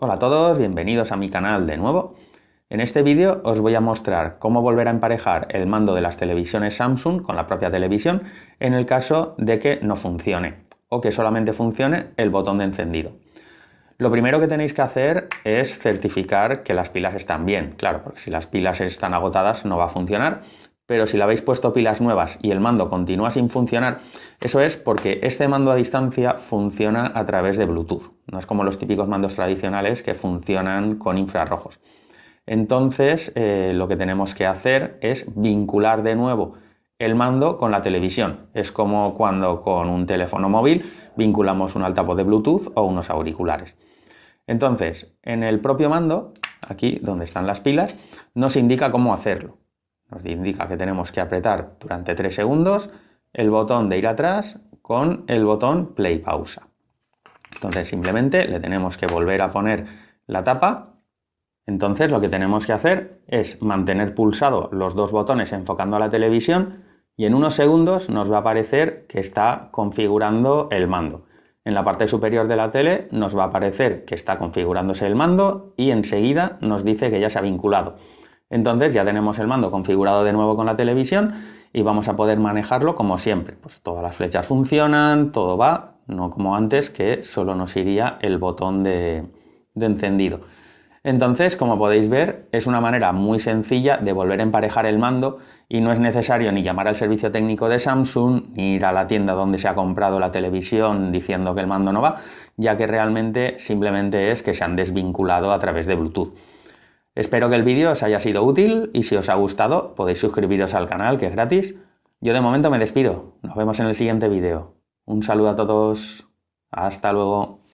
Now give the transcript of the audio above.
Hola a todos, bienvenidos a mi canal de nuevo. En este vídeo os voy a mostrar cómo volver a emparejar el mando de las televisiones Samsung con la propia televisión en el caso de que no funcione o que solamente funcione el botón de encendido. Lo primero que tenéis que hacer es certificar que las pilas están bien, claro, porque si las pilas están agotadas no va a funcionar pero si le habéis puesto pilas nuevas y el mando continúa sin funcionar, eso es porque este mando a distancia funciona a través de Bluetooth, no es como los típicos mandos tradicionales que funcionan con infrarrojos. Entonces, eh, lo que tenemos que hacer es vincular de nuevo el mando con la televisión. Es como cuando con un teléfono móvil vinculamos un altavoz de Bluetooth o unos auriculares. Entonces, en el propio mando, aquí donde están las pilas, nos indica cómo hacerlo nos indica que tenemos que apretar durante 3 segundos el botón de ir atrás con el botón play pausa. Entonces simplemente le tenemos que volver a poner la tapa. Entonces lo que tenemos que hacer es mantener pulsado los dos botones enfocando a la televisión y en unos segundos nos va a aparecer que está configurando el mando. En la parte superior de la tele nos va a aparecer que está configurándose el mando y enseguida nos dice que ya se ha vinculado. Entonces ya tenemos el mando configurado de nuevo con la televisión y vamos a poder manejarlo como siempre. Pues todas las flechas funcionan, todo va, no como antes que solo nos iría el botón de, de encendido. Entonces, como podéis ver, es una manera muy sencilla de volver a emparejar el mando y no es necesario ni llamar al servicio técnico de Samsung ni ir a la tienda donde se ha comprado la televisión diciendo que el mando no va, ya que realmente simplemente es que se han desvinculado a través de Bluetooth. Espero que el vídeo os haya sido útil y si os ha gustado podéis suscribiros al canal que es gratis. Yo de momento me despido. Nos vemos en el siguiente vídeo. Un saludo a todos. Hasta luego.